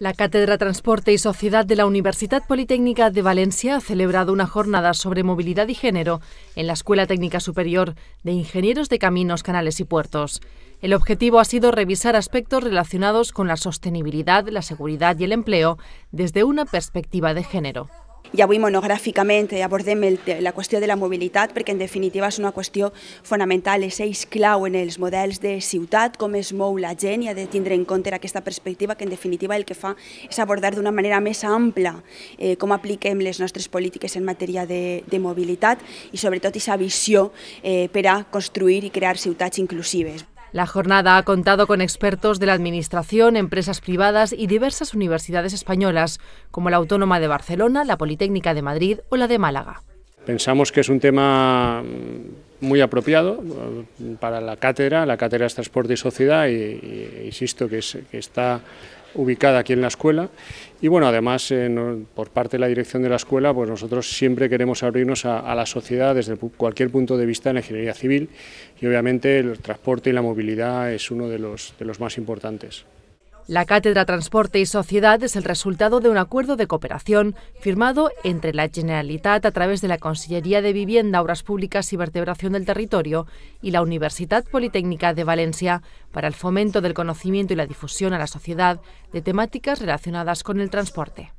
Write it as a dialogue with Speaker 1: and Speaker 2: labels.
Speaker 1: La Cátedra Transporte y Sociedad de la Universidad Politécnica de Valencia ha celebrado una jornada sobre movilidad y género en la Escuela Técnica Superior de Ingenieros de Caminos, Canales y Puertos. El objetivo ha sido revisar aspectos relacionados con la
Speaker 2: sostenibilidad, la seguridad y el empleo desde una perspectiva de género. I avui monogràficament eh, abordem la qüestió de la mobilitat perquè en definitiva és una qüestió fonamental, és eix clau en els models de ciutat, com es mou la gent i ha de tindre en compte aquesta perspectiva que en definitiva el que fa és abordar d'una manera més ampla eh, com apliquem les nostres polítiques en matèria de, de mobilitat i sobretot aquesta visió eh, per a construir i crear ciutats inclusives.
Speaker 1: La jornada ha contado con expertos de la Administración, empresas privadas y diversas universidades españolas, como la Autónoma de Barcelona, la Politécnica de Madrid o la de Málaga.
Speaker 3: Pensamos que es un tema muy apropiado eh, para la cátedra. La cátedra es Transporte y Sociedad y, insisto que, está ubicada aquí en la escuela. Y bueno, además, eh, por parte de la dirección de la escuela, pues nosotros siempre queremos abrirnos a, la sociedad desde cualquier punto de vista en la ingeniería civil y obviamente el transporte y la movilidad es uno de los, de los más importantes.
Speaker 1: La Cátedra Transporte y Sociedad es el resultado de un acuerdo de cooperación firmado entre la Generalitat a través de la Consellería de Vivienda, Obras Públicas y Vertebración del Territorio y la Universidad Politécnica de Valencia para el fomento del conocimiento y la difusión a la sociedad
Speaker 3: de temáticas relacionadas con el transporte.